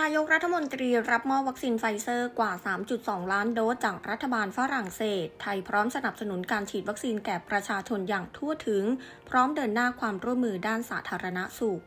นายกรัฐมนตรีรับมอบวัคซีนไฟเซอร์กว่า 3.2 ล้านโดสจากรัฐบาลฝรั่งเศส ไทยพร้อมสนับสนุนการฉีดวัคซีนแก่ประชาชนอย่างทั่วถึง พร้อมเดินหน้าความร่วมมือด้านสาธารณสุข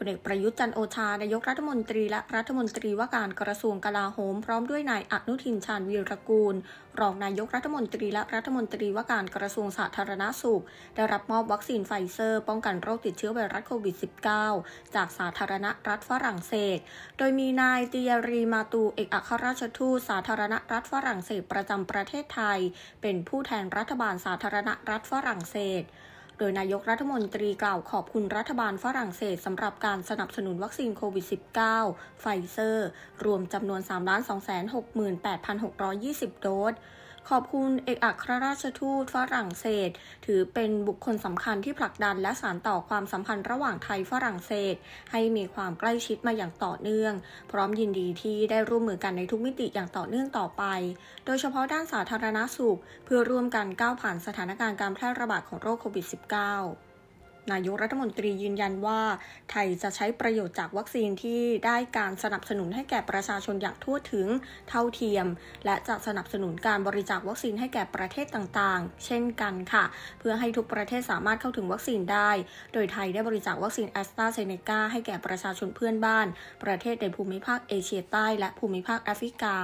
พลเอกประยุทธ์จันโอชา นายกรัฐมนตรีและรัฐมนตรีว่าการกระทรวงกลาโหมพร้อมด้วยนายอนุทินชาญวีรกูล รองนายกรัฐมนตรีและรัฐมนตรีว่าการกระทรวงสาธารณาสุข ได้รับมอบวัคซีนไฟเซอร์ ป้องกันโรคติดเชื้อไวรัสโควิด -19 จากสาธารณรัฐฝรั่งเศส โดยมีนายติยารีมาตูเอกอัครราชทูตสาธารณรัฐฝรั่งเศสประจำประเทศไทย เป็นผู้แทนรัฐบาลสาธารณรัฐฝรั่งเศสโดยนายกรัฐมนตรีกล่าวขอบคุณรัฐบาลฝรั่งเศสสำหรับการสนับสนุนวัคซีนโควิด -19 ไฟเซอร์ รวมจำนวน 3 2 6 8 6 2 0 โดสขอบคุณเอกอัครราชทูตฝรั่งเศส ถือเป็นบุคคลสำคัญที่ผลักดันและสานต่อความสัมพันธ์ระหว่างไทยฝรั่งเศส ให้มีความใกล้ชิดมาอย่างต่อเนื่อง พร้อมยินดีที่ได้ร่วมมือกันในทุกมิติอย่างต่อเนื่องต่อไป โดยเฉพาะด้านสาธารณสุขเพื่อร่วมกันก้าวผ่านสถานการณ์การแพร่ระบาดของโรคโควิด -19 นายกรัฐมนตรียืนยันว่า ไทยจะใช้ประโยชน์จากวัคซีนที่ได้การสนับสนุนให้แก่ประชาชนอย่างทั่วถึงเท่าเทียม และจะสนับสนุนการบริจาควัคซีนให้แก่ประเทศต่างๆ เช่นกันค่ะ เพื่อให้ทุกประเทศสามารถเข้าถึงวัคซีนได้ โดยไทยได้บริจาควัคซีนแอสตราเซเนกาให้แก่ประชาชนเพื่อนบ้าน ประเทศในภูมิภาคเอเชียใต้และภูมิภาคแอฟริกา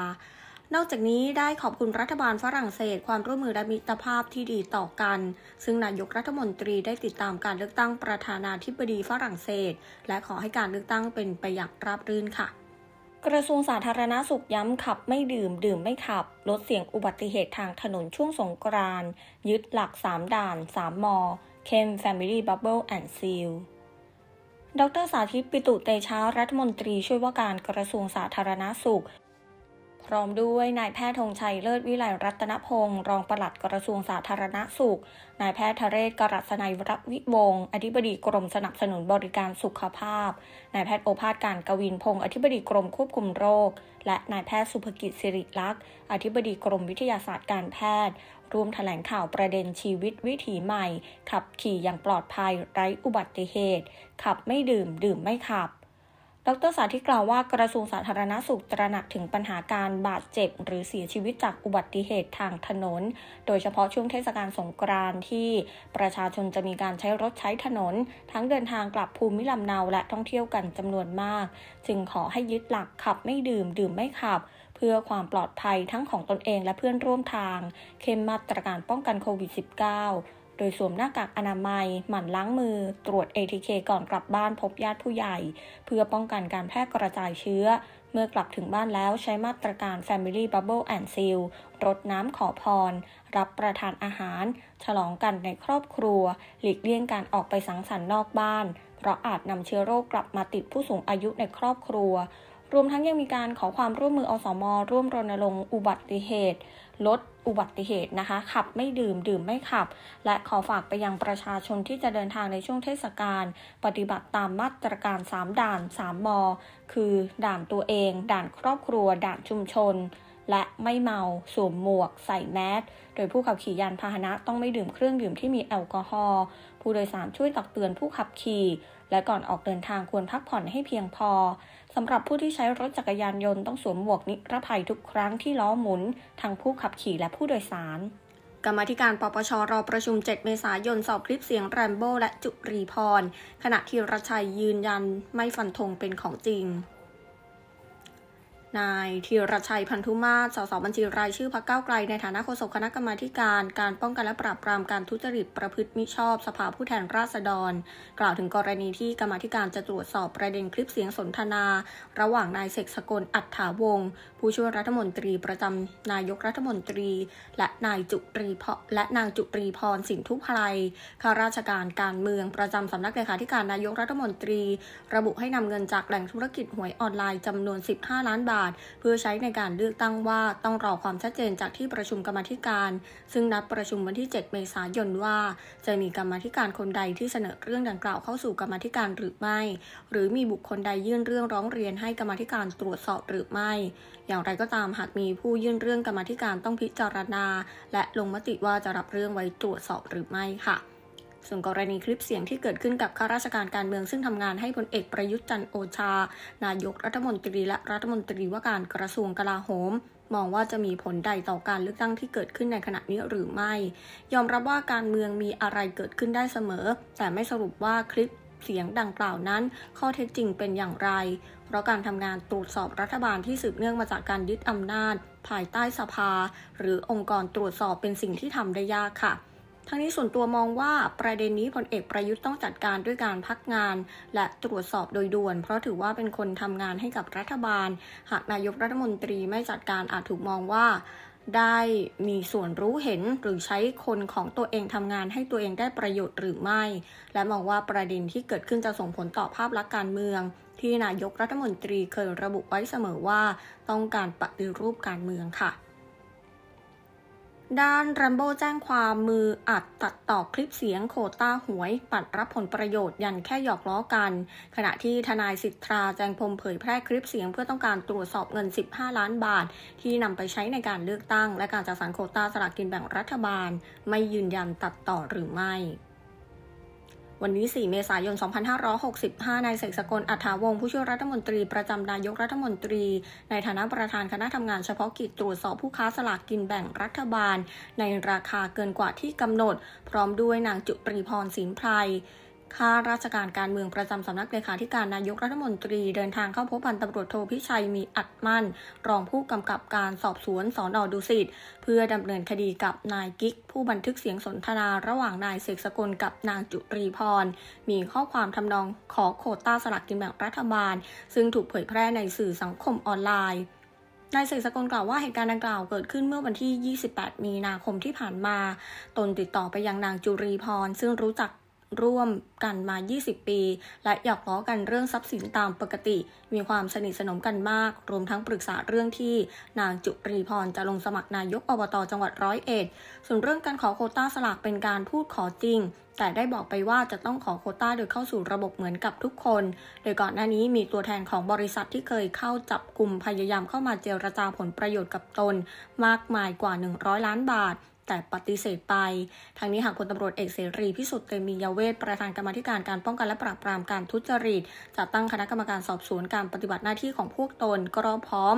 นอกจากนี้ได้ขอบคุณรัฐบาลฝรั่งเศสความร่วมมือและมิตรภาพที่ดีต่อกัน ซึ่งนายกรัฐมนตรีได้ติดตามการเลือกตั้งประธานาธิบดีฝรั่งเศส และขอให้การเลือกตั้งเป็นไปอย่างราบรื่นค่ะ กระทรวงสาธารณาสุขย้ำขับไม่ดื่มดื่มไม่ขับ ลดเสี่ยงอุบัติเหตุทางถนนช่วงสงกรานยึดหลัก 3 ด่าน3มอเคม Family Bubble and Seal ดรสาธิตปิตุเตชารัฐมนตรีช่วยว่าการกระทรวงสาธารณาสุขพร้อมด้วยนายแพทย์ธงชัยเลิศวิไลรัตนพงศ์รองปลัดกระทรวงสาธารณสุข นายแพทย์ทะเรศกรัศนัยรวิวงศ์อธิบดีกรมสนับสนุนบริการสุขภาพ นายแพทย์โอภาสการกวินพงศ์อธิบดีกรมควบคุมโรค และนายแพทย์สุภกิจสิริลักษณ์ อธิบดีกรมวิทยาศาสตร์การแพทย์ร่วมถแถลงข่าวประเด็นชีวิตวิถีใหม่ ขับขี่อย่างปลอดภัยไร้อุบัติเหตุ ขับไม่ดื่ม ดื่มไม่ขับดรสาธิตกล่าวว่า กระทรวงสาธารณาสุขตระหนักถึงปัญหาการบาดเจ็บหรือเสียชีวิตจากอุบัติเหตุทางถนน โดยเฉพาะช่วงเทศกาลสงกรานต์ที่ประชาชนจะมีการใช้รถใช้ถนน ทั้งเดินทางกลับภูมิลำเนาและท่องเที่ยวกันจำนวนมาก จึงขอให้ยึดหลักขับไม่ดื่มดื่มไม่ขับ เพื่อความปลอดภัยทั้งของตนเองและเพื่อนร่วมทางเข้มมาตรการป้องกันโควิด -19 โดยสวมหน้ากากอนามัย หมั่นล้างมือ ตรวจ ATK ก่อนกลับบ้านพบญาติผู้ใหญ่ เพื่อป้องกันการแพร่กระจายเชื้อ เมื่อกลับถึงบ้านแล้วใช้มาตรการ Family Bubble and Seal รดน้ำขอพร รับประทานอาหาร ฉลองกันในครอบครัว หลีกเลี่ยงการออกไปสังสรรค์นอกบ้าน เพราะอาจนำเชื้อโรคกลับมาติดผู้สูงอายุในครอบครัวรวมทั้งยังมีการขอความร่วมมืออสมร่วมรณรงค์อุบัติเหตุลดอุบัติเหตุนะคะขับไม่ดื่มดื่มไม่ขับ และขอฝากไปยังประชาชนที่จะเดินทางในช่วงเทศกาลปฏิบัติตามมาตรการ 3 ด่าน3มคือด่านตัวเอง ด่านครอบครัว ด่านชุมชนและไม่เมาสวมหมวกใส่แมสโดยผู้ขับขี่ยานพาหนะต้องไม่ดื่มเครื่องดื่มที่มีแอลกอฮอล์ผู้โดยสารช่วยตักเตือนผู้ขับขี่ และก่อนออกเดินทางควรพักผ่อนให้เพียงพอ สำหรับผู้ที่ใช้รถจักรยานยนต์ต้องสวมหมวกนิรภัยทุกครั้งที่ล้อหมุน ทั้งผู้ขับขี่และผู้โดยสารกรรมธิการปปชรอประชุม 7 เมษายนสอบคลิปเสียงแรมโบ้และ จุรีพร ขณะที่รชัยยืนยันไม่ฟันธงเป็นของจริงนายธีรชัยพันธุมาศ สสบัญชีรายชื่อพักเก้าไกลในฐานะโฆษกคณะกรรมาการ การป้องกันและปราบปรามการทุจริต ประพฤติมิชอบสภาผู้แทนราษฎร กล่าวถึงกรณีที่กรรมาการจะตรวจสอบประเด็นคลิปเสียงสนทนา ระหว่างนายเสกสกลอัฏฐาวงศ์ผู้ช่วยรัฐมนตรีประจำนายกรัฐมนตรี และนายจุตรีพและนางจุตรีพร สินทุพไพรข้าราชการการเมืองประจำสำนักเลขาธิการนายกรัฐมนตรี ระบุให้นำเงินจากแหล่งธุรกิจหวยออนไลน์จำนวน 15ล้านบาทาทเพื่อใช้ในการเลือกตั้งว่าต้องรอความชัดเจนจากที่ประชุมกรรมธิการ ซึ่งนัดประชุมวันที่ 7 เมษายนว่า จะมีกรรมธิการคนใดที่เสนอเรื่องดังกล่าวเข้าสู่กรรมธิการหรือไม่ หรือมีบุคคลใดยื่นเรื่องร้องเรียนให้กรรมธิการตรวจสอบหรือไม่ อย่างไรก็ตามหากมีผู้ยื่นเรื่องกรรมธิการต้องพิจารณา และลงมติว่าจะรับเรื่องไว้ตรวจสอบหรือไม่ค่ะส่วนกรณีคลิปเสียงที่เกิดขึ้นกับข้าราชการการเมือง ซึ่งทำงานให้พลเอกประยุทธ์จันโอชา นายกรัฐมนตรีและรัฐมนตรีว่าการกระทรวงกลาโหมมองว่าจะมีผลใดต่อการเลือกตั้งที่เกิดขึ้นในขณะนี้หรือไม่ ยอมรับว่าการเมืองมีอะไรเกิดขึ้นได้เสมอ แต่ไม่สรุปว่าคลิปเสียงดังกล่าวนั้น ข้อเท็จจริงเป็นอย่างไรเพราะการทำงานตรวจสอบรัฐบาลที่สืบเนื่องมาจากการยึดอำนาจ ภายใต้สภา หรือองค์กรตรวจสอบเป็นสิ่งที่ทำได้ยากค่ะทั้งนี้ส่วนตัวมองว่าประเด็นนี้พลเอกประยุทธ์ต้องจัดการด้วยการพักงาน และตรวจสอบโดยด่วน เพราะถือว่าเป็นคนทำงานให้กับรัฐบาล หากนายกรัฐมนตรีไม่จัดการอาจถูกมองว่า ได้มีส่วนรู้เห็นหรือใช้คนของตัวเองทำงานให้ตัวเองได้ประโยชน์หรือไม่ และมองว่าประเด็นที่เกิดขึ้นจะส่งผลต่อภาพลักษณ์การเมือง ที่นายกรัฐมนตรีเคยระบุไว้เสมอว่า ต้องการปฏิรูปการเมืองค่ะด้านรัมโบ้แจ้งความมืออัดตัดต่อคลิปเสียงโคต้าหวย ปัดรับผลประโยชน์ยันแค่หยอกล้อกัน ขณะที่ทนายสิทธาแจงพมเผยแพร่คลิปเสียงเพื่อต้องการตรวจสอบเงิน 15 ล้านบาท ที่นำไปใช้ในการเลือกตั้งและการจัดสรรโคต้าสลากกินแบ่งรัฐบาล ไม่ยืนยันตัดต่อหรือไม่วันนี้ 4 เมษายน 2565นายเสกสกล อัฐาวง ผู้ช่วยรัฐมนตรีประจำนายกรัฐมนตรี ในฐานะประธานคณะทำงานเฉพาะกิจตรวจสอบผู้ค้าสลากกินแบ่งรัฐบาล ในราคาเกินกว่าที่กำหนด พร้อมด้วยนางจุปรีพรสินไพรข้าราชการการเมืองประจำสำนักเลขาธิการนายกรัฐมนตรีเดินทางเข้าพบพันตำรวจโทพิชัยมีอัดมั่น รองผู้กำกับการสอบสวนสอนอดุสิตเพื่อดำเนินคดีกับนายกิ๊ก ผู้บันทึกเสียงสนทนาระหว่างนายเสกสกลกับนางจุรีพร มีข้อความทำนองขอโคต้าสลักกินแบ่งรัฐบาล ซึ่งถูกเผยแพร่ในสื่อสังคมออนไลน์นายเสกสกลกล่าวว่าเหตุการณ์ดังกล่าวเกิดขึ้นเมื่อวันที่ 28 มีนาคมที่ผ่านมา ตนติดต่อไปยังนางจุรีพรซึ่งรู้จักร่วมกันมา 20 ปี และหยอกล้อกันเรื่องทรัพย์สินตามปกติ มีความสนิทสนมกันมาก รวมทั้งปรึกษาเรื่องที่นางจุรีพรจะลงสมัครนายกอบต จังหวัดร้อยเอ็ด ส่วนเรื่องการขอโคต้าสลากเป็นการพูดขอจริง แต่ได้บอกไปว่าจะต้องขอโคต้าโดยเข้าสู่ระบบเหมือนกับทุกคน โดยก่อนหน้านี้มีตัวแทนของบริษัทที่เคยเข้าจับกลุ่มพยายามเข้ามาเจรจาผลประโยชน์กับตน มากมายกว่า 100 ล้านบาทแต่ปฏิเสธไป ทางนี้หากพลตำรวจเอกเสรีพิสุทธิ์เตมียเวทประธานกรรมธิการการป้องกันและปราบปรามการทุจริตจะตั้งคณะกรรมการสอบสวนการปฏิบัติหน้าที่ของพวกตนก็พร้อม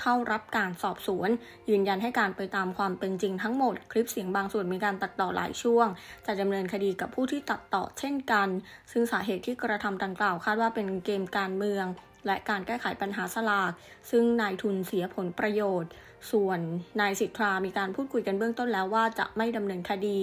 เข้ารับการสอบสวน ยืนยันให้การไปตามความเป็นจริงทั้งหมด คลิปเสียงบางส่วนมีการตัดต่อหลายช่วง จะดำเนินคดีกับผู้ที่ตัดต่อเช่นกัน ซึ่งสาเหตุที่กระทำดังกล่าวคาดว่าเป็นเกมการเมืองและการแก้ไขปัญหาสลาก ซึ่งนายทุนเสียผลประโยชน์ ส่วนนายสิทธามีการพูดคุยกันเบื้องต้นแล้วว่าจะไม่ดำเนินคดี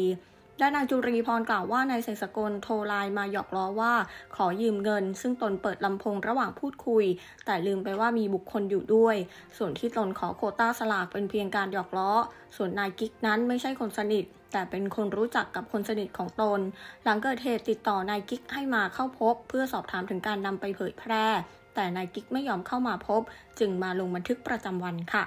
ด้านนางจุรีพรกล่าวว่านายเสกสกลโทรไลน์มาหยอกล้อว่าขอยืมเงิน ซึ่งตนเปิดลำโพงระหว่างพูดคุย แต่ลืมไปว่ามีบุคคลอยู่ด้วย ส่วนที่ตนขอโคต้าสลากเป็นเพียงการหยอกล้อ ส่วนนายกิ๊กนั้นไม่ใช่คนสนิท แต่เป็นคนรู้จักกับคนสนิทของตน หลังเกิดเหตุติดต่อนายกิ๊กให้มาเข้าพบ เพื่อสอบถามถึงการนำไปเผยแพร่แต่นายกิ๊กไม่ยอมเข้ามาพบ จึงมาลงบันทึกประจำวันค่ะ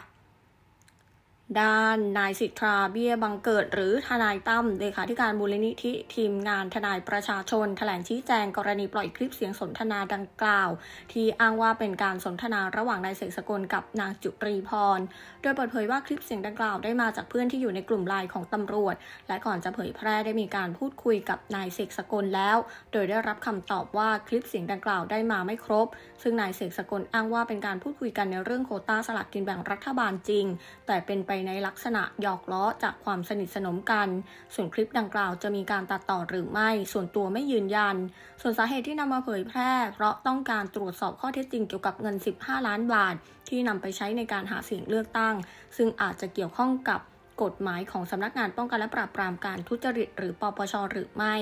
ด้านนายสิทธาเบี้ยบังเกิด หรือทนายตั้มเลขาธิการมูลนิธิทีมงานทนายประชาชนถแถลงชี้แจงกรณีปล่อยคลิปเสียงสนทนาดังกล่าว ที่อ้างว่าเป็นการสนทนาระหว่างนายเสกสกลกับนางจุรีพรโดยเปิดเผยว่าคลิปเสียงดังกล่าวได้มาจากเพื่อนที่อยู่ในกลุ่มไลน์ของตำรวจ และก่อนจะเผยแพร่ได้มีการพูดคุยกับนายเสกสกลแล้วโดยได้รับคำตอบว่าคลิปเสียงดังกล่าวได้มาไม่ครบ ซึ่งนายเสกสกลอ้างว่าเป็นการพูดคุยกันในเรื่องโคต้าสลักกินแบ่งรัฐบาลจริง แต่เป็นไปในลักษณะหยอกล้อจากความสนิทสนมกัน ส่วนคลิปดังกล่าวจะมีการตัดต่อหรือไม่ ส่วนตัวไม่ยืนยัน ส่วนสาเหตุที่นำมาเผยแพร่ เพราะต้องการตรวจสอบข้อเท็จจริงเกี่ยวกับเงิน 15 ล้านบาท ที่นำไปใช้ในการหาเสียงเลือกตั้ง ซึ่งอาจจะเกี่ยวข้องกับกฎหมายของสำนักงานป้องกันและปราบปรามการทุจริตหรือปปชหรือไม่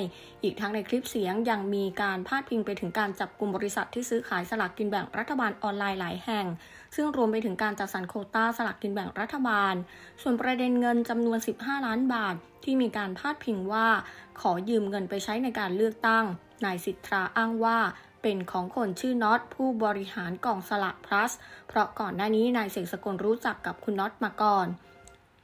อีกทั้งในคลิปเสียงยังมีการพาดพิงไปถึงการจับกลุ่มบริษัทที่ซื้อขายสลากกินแบ่งรัฐบาลออนไลน์หลายแห่งซึ่งรวมไปถึงการจัดสรรโคต้าสลักกินแบ่งรัฐบาล ส่วนประเด็นเงินจำนวน 15 ล้านบาทที่มีการพาดพิงว่าขอยืมเงินไปใช้ในการเลือกตั้ง นายสิทธาอ้างว่าเป็นของคนชื่อน็อตผู้บริหารกองสลักพลัส เพราะก่อนหน้านี้นายเสกสกลรู้จักกับคุณน็อตมาก่อน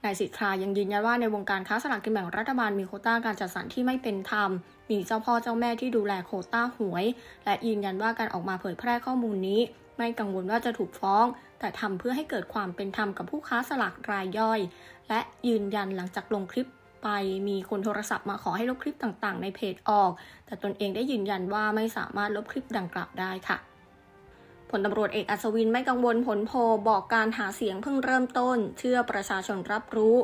นายสิทธายังยืนยันว่าในวงการค้าสลากกินแบ่งรัฐบาลมีโคต้าการจัดสรรที่ไม่เป็นธรรม มีเจ้าพ่อเจ้าแม่ที่ดูแลโคต้าหวย และยืนยันว่าการออกมาเผยแพร่ข้อมูลนี้ไม่กังวลว่าจะถูกฟ้อง แต่ทำเพื่อให้เกิดความเป็นธรรมกับผู้ค้าสลากรายย่อย และยืนยันหลังจากลงคลิปไป มีคนโทรศัพท์มาขอให้ลบคลิปต่าง ๆ ในเพจออก แต่ตนเองได้ยืนยันว่าไม่สามารถลบคลิปดังกล่าวได้ค่ะ ผลตำรวจเอกอัศวินไม่กังวลผลโพบอกการหาเสียงเพิ่งเริ่มต้น เชื่อประชาชนรับรู้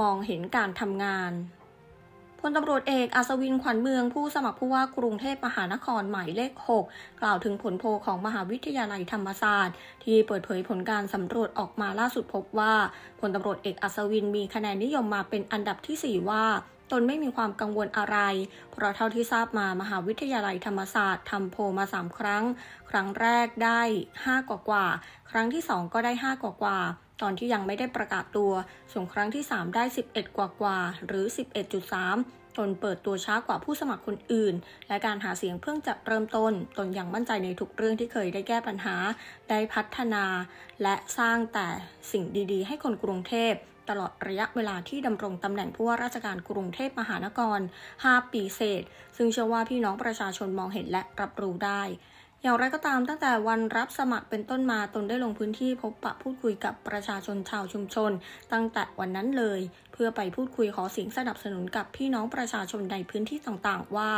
มองเห็นการทำงานพลตำรวจเอกอัศวินขวัญเมืองผู้สมัครผู้ว่ากรุงเทพมหานครหมายเลข 6 กล่าวถึงผลโพลของมหาวิทยาลัยธรรมศาสตร์ ที่เปิดเผยผลการสำรวจออกมาล่าสุดพบว่าพลตำรวจเอกอัศวินมีคะแนนนิยมมาเป็นอันดับที่ 4 ว่า ตนไม่มีความกังวลอะไร เพราะเท่าที่ทราบมามหาวิทยาลัยธรรมศาสตร์ทำโพมา 3 ครั้ง ครั้งแรกได้ 5กว่ากว่าครั้งที่2ก็ได้5กว่ากว่าตอนที่ยังไม่ได้ประกาศตัวส่งครั้งที่ 3 ได้ 11 กว่ากว่า หรือ 11.3 ตนเปิดตัวช้ากว่าผู้สมัครคนอื่น และการหาเสียงเพิ่งจะเริ่มต้น ตนยังมั่นใจในทุกเรื่องที่เคยได้แก้ปัญหา ได้พัฒนา และสร้างแต่สิ่งดี ๆ ให้คนกรุงเทพ ตลอดระยะเวลาที่ดำรงตำแหน่งผู้ว่าราชการกรุงเทพมหานคร 5 ปีเศษ ซึ่งเชื่อว่าพี่น้องประชาชนมองเห็นและรับรู้ได้อย่างไรก็ตามตั้งแต่วันรับสมัครเป็นต้นมาตนได้ลงพื้นที่พบปะพูดคุยกับประชาชนชาวชุมชน ตั้งแต่วันนั้นเลย เพื่อไปพูดคุยขอเสียงสนับสนุนกับพี่น้องประชาชนในพื้นที่ต่างๆว่า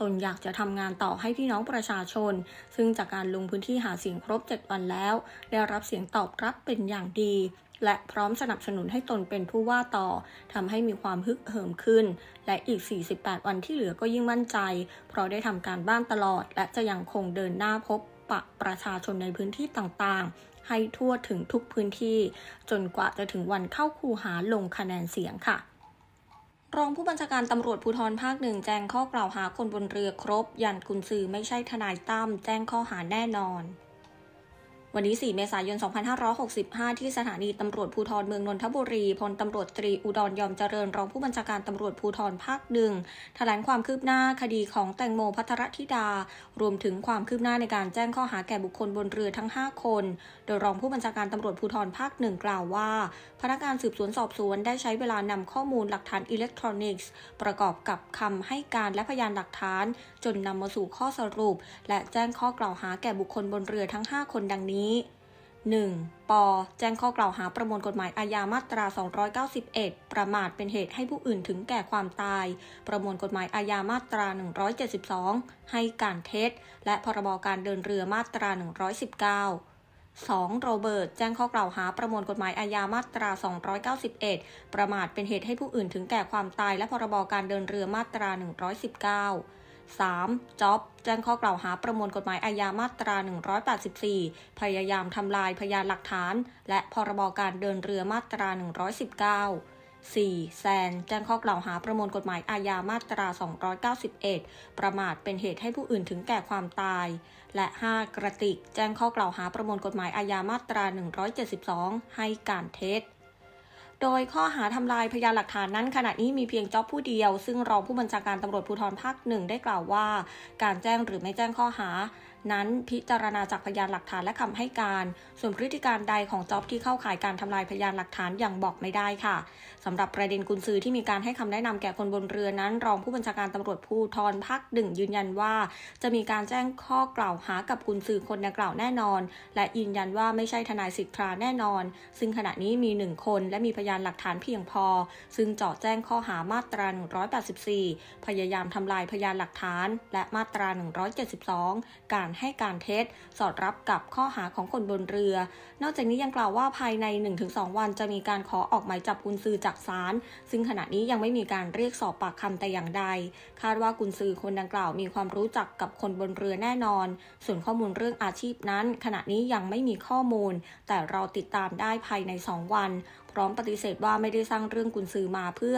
ตนอยากจะทำงานต่อให้พี่น้องประชาชน ซึ่งจากการลงพื้นที่หาเสียงครบ7วันแล้ว ได้รับเสียงตอบรับเป็นอย่างดีและพร้อมสนับสนุนให้ตนเป็นผู้ว่าต่อทำให้มีความฮึกเหิมขึ้น และอีก 48 วันที่เหลือก็ยิ่งมั่นใจ เพราะได้ทำการบ้านตลอด และจะยังคงเดินหน้าพบปะประชาชนในพื้นที่ต่างๆ ให้ทั่วถึงทุกพื้นที่ จนกว่าจะถึงวันเข้าคูหาลงคะแนนเสียงค่ะ รองผู้บัญชาการตำรวจภูธรภาคหนึ่งแจ้งข้อกล่าวหาคนบนเรือครบ ยันกุญซือไม่ใช่ทนายตั้มแจ้งข้อหาแน่นอนวันนี้ 4 เมษายน 2565 ที่สถานีตำรวจ ภูธรเมืองนนทบุรี พลตำรวจตรีอุดรยอมเจริญรองผู้บัญชาการตำรวจภูธรภาคหนึ่งแถลงความคืบหน้าคดีของแตงโมพัทรธิดา รวมถึงความคืบหน้าในการแจ้งข้อหาแก่บุคคลบนเรือทั้ง 5 คน โดยรองผู้บัญชาการตำรวจภูธรภาคหนึ่งกล่าวว่า พนักงานสืบสวนสอบสวนได้ใช้เวลานำข้อมูลหลักฐานอิเล็กทรอนิกส์ ประกอบกับคำให้การและพยานหลักฐาน จนนำมาสู่ข้อสรุปและแจ้งข้อกล่าวหาแก่บุคคลบนเรือทั้ง 5 คนดังนี้นี้ 1. ปอ แจ้งข้อกล่าวหาประมวลกฎหมายอาญามาตรา 291 ประมาทเป็นเหตุให้ผู้อื่นถึงแก่ความตาย ประมวลกฎหมายอาญามาตรา 172 ให้การเท็จ และพรบการเดินเรือมาตรา 119 2. โรเบิร์ต แจ้งข้อกล่าวหาประมวลกฎหมายอาญามาตรา 291 ประมาทเป็นเหตุให้ผู้อื่นถึงแก่ความตายและพรบการเดินเรือมาตรา119 3. จ็อบแจ้งข้อกล่าวหาประมวลกฎหมายอาญามาตรา 184 พยายามทำลายพยานหลักฐานและพรบการเดินเรือมาตรา119 4. แซนแจ้งข้อกล่าวหาประมวลกฎหมายอาญามาตรา 291 ประมาทเป็นเหตุให้ผู้อื่นถึงแก่ความตาย และ 5. กระติกแจ้งข้อกล่าวหาประมวลกฎหมายอาญามาตรา 172 ให้การเท็จโดยข้อหาทำลายพยานหลักฐานนั้น ขณะนี้มีเพียงจ้อบผู้เดียว ซึ่งรองผู้บัญชาการตำรวจภูธรภาคหนึ่งได้กล่าวว่า การแจ้งหรือไม่แจ้งข้อหานั้น พิจารณาจากพยานหลักฐานและคำให้การ ส่วนพฤติการใดของจ็อบที่เข้าข่ายการทำลายพยานหลักฐานอย่างบอกไม่ได้ค่ะ สำหรับประเด็นกุญซือที่มีการให้คำแนะนำแก่คน บน เรือนั้น รองผู้บัญชาการตำรวจภูธรภพักดึงยืนยันว่า จะมีการแจ้งข้อกล่าวหากับกุญซือคนดังกล่าวแน่นอน และยืนยันว่าไม่ใช่ทนายสิทธาแน่นอน ซึ่งขณะนี้มีหนึ่งคนและมีพยานหลักฐานเพียงพอ ซึ่งเจาะแจ้งข้อหามาตรา184 พยายามทำลายพยานหลักฐาน และมาตรา 172 การการให้การเท็จสอดรับกับข้อหาของคนบนเรือ นอกจากนี้ยังกล่าวว่าภายใน 1-2 วันจะมีการขอออกหมายจับกุนซือจากศาล ซึ่งขณะนี้ยังไม่มีการเรียกสอบปากคำแต่อย่างใด คาดว่ากุนซือคนดังกล่าว มีความรู้จักกับคนบนเรือแน่นอน ส่วนข้อมูลเรื่องอาชีพนั้น ขณะนี้ยังไม่มีข้อมูล แต่เราติดตามได้ภายใน 2 วัน พร้อมปฏิเสธว่าไม่ได้สร้างเรื่องกุนซือมาเพื่อ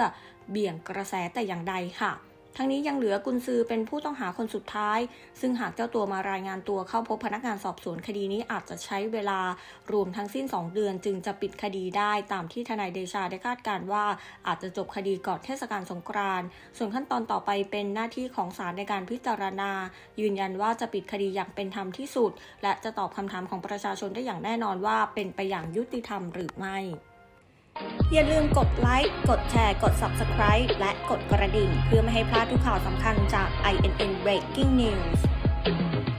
เบี่ยงกระแสแต่อย่างใดค่ะทั้งนี้ยังเหลือ กุนซือเป็นผู้ต้องหาคนสุดท้าย ซึ่งหากเจ้าตัวมารายงานตัวเข้าพบพนักงานสอบสวนคดีนี้อาจจะใช้เวลารวมทั้งสิ้น 2 เดือนจึงจะปิดคดีได้ตามที่ทนายเดชาได้คาดการว่าอาจจะจบคดีก่อนเทศกาลสงกรานต์ส่วนขั้นตอนต่อไปเป็นหน้าที่ของศาลในการพิจารณา ยืนยันว่าจะปิดคดีอย่างเป็นธรรมที่สุด และจะตอบคำถามของประชาชนได้อย่างแน่นอนว่าเป็นไปอย่างยุติธรรมหรือไม่อย่าลืมกดไลค์ กดแชร์ กด Subscribe และกดกระดิ่งเพื่อไม่ให้พลาดทุกข่าวสำคัญจาก INN Breaking News